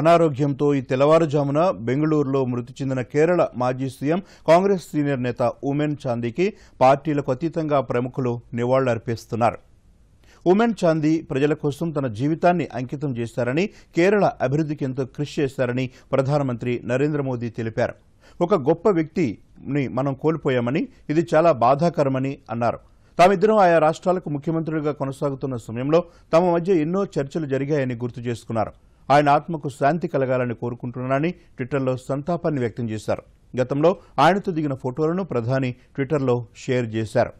అనారోగ్యంతో ఈ తెల్లవారుజామున బెంగళూరులో మృతి చెందిన కేరళ మాజీ సీఎం కాంగ్రెస్ సీనియర్ నేత ఉమెన్ చాందీకి పార్టీలకు అతీతంగా ప్రముఖులు నివాళులర్పిస్తున్నారు ఉమెన్ చాందీ ప్రజల కోసం తన జీవితాన్ని అంకితం చేశారని కేరళ అభివృద్ధికి ఎంతో కృషి చేశారని ప్రధానమంత్రి నరేంద్ర మోదీ తెలిపారు ఒక గొప్ప వ్యక్తిని మనం కోల్పోయామని ఇది చాలా బాధాకరమని అన్నారు తామిద్దరం ఆయా రాష్ట్రాలకు ముఖ్యమంత్రులుగా కొనసాగుతున్న సమయంలో తమ మధ్య ఎన్నో చర్చలు జరిగాయని గుర్తు చేసుకున్నారు ఆయన ఆత్మకు శాంతి కలగాలని కోరుకుంటున్నానని ట్విట్టర్లో సంతాపాన్ని వ్యక్తం చేశారు గతంలో ఆయనతో దిగిన ఫోటోలను ప్రధాని ట్విట్టర్లో షేర్ చేశారు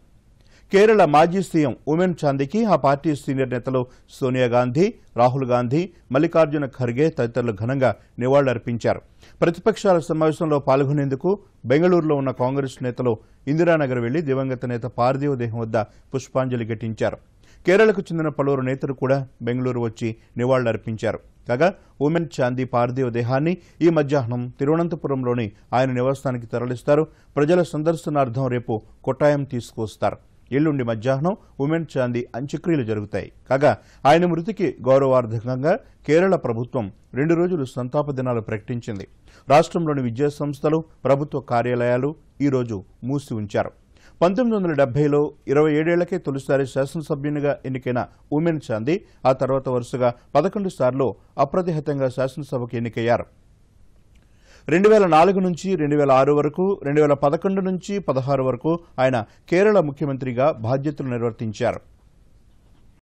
కేరళ మాజీ సీఎం ఉమెన్ చాందీకి ఆ పార్టీ సీనియర్ నేతలు సోనియా గాంధీ రాహుల్ గాంధీ మల్లికార్జున ఖర్గే తదితరులు ఘనంగా నివాళులర్పించారు ప్రతిపక్షాల సమావేశంలో పాల్గొనేందుకు బెంగళూరులో ఉన్న కాంగ్రెస్ నేతలు ఇందిరానగర్ వెళ్లి దివంగత నేత పార్థివ దేహం వద్ద పుష్పాంజలి ఘటించారు కేరళకు చెందిన పలువురు నేతలు కూడా బెంగళూరు వచ్చి నివాళులర్పించారు కాగా ఉమెన్ చాందీ పార్థివ దేహాన్ని ఈ మధ్యాహ్నం తిరువనంతపురంలోని ఆయన నివాసానికి తరలిస్తారు ప్రజల సందర్శనార్థం రేపు కొట్టాయం తీసుకువస్తారు ఎల్లుండి మధ్యాహ్నం ఉమెన్ చాందీ అంత్యక్రియలు జరుగుతాయి కాగా ఆయన మృతికి గౌరవార్థకంగా కేరళ ప్రభుత్వం రెండు రోజులు సంతాప దినాలు ప్రకటించింది రాష్ట్రంలోని విద్యాసంస్థలు ప్రభుత్వ కార్యాలయాలు ఈరోజు మూసి ఉంచారు పంతొమ్మిది వందల డెబ్బైలో ఇరవై ఏడేళ్లకే తొలిసారి శాసనసభ్యునిగా ఎన్నికైన ఉమెన్ చాందీ ఆ తర్వాత వరుసగా పదకొండు సార్లు అప్రతిహతంగా శాసనసభకు ఎన్నికయ్యారు రెండు వేల నాలుగు నుంచి రెండు వేల ఆరు వరకు రెండు వేల పదకొండు నుంచి పదహారు వరకు ఆయన కేరళ ముఖ్యమంత్రిగా బాధ్యతలు నిర్వర్తించారు